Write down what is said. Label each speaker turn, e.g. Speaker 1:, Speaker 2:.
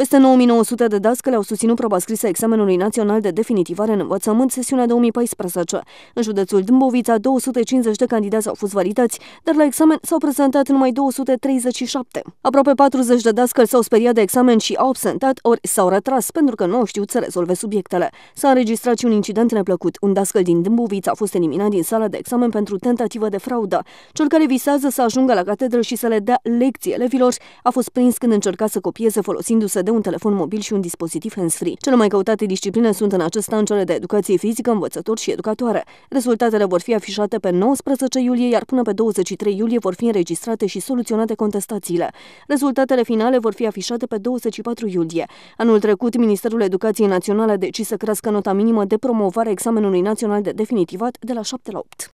Speaker 1: Peste 9900 de dascăle au susținut proba scrisă examenului național de definitivare în învățământ sesiunea 2014. În județul Dâmbovița, 250 de candidați au fost validați, dar la examen s-au prezentat numai 237. Aproape 40 de dascăli s-au speriat de examen și au absentat ori s-au retras pentru că nu au știut să rezolve subiectele. S-a înregistrat și un incident neplăcut. Un dascăl din Dâmbovița a fost eliminat din sala de examen pentru tentativă de fraudă. Cel care visează să ajungă la catedră și să le dea lecții elevilor a fost prins când încerca să copieze folosindu-se de un telefon mobil și un dispozitiv hands-free. Cele mai căutate discipline sunt în acest an cele de educație fizică, învățător și educatoare. Rezultatele vor fi afișate pe 19 iulie, iar până pe 23 iulie vor fi înregistrate și soluționate contestațiile. Rezultatele finale vor fi afișate pe 24 iulie. Anul trecut, Ministerul Educației Naționale a decis să crească nota minimă de promovare examenului național de definitivat de la 7 la 8.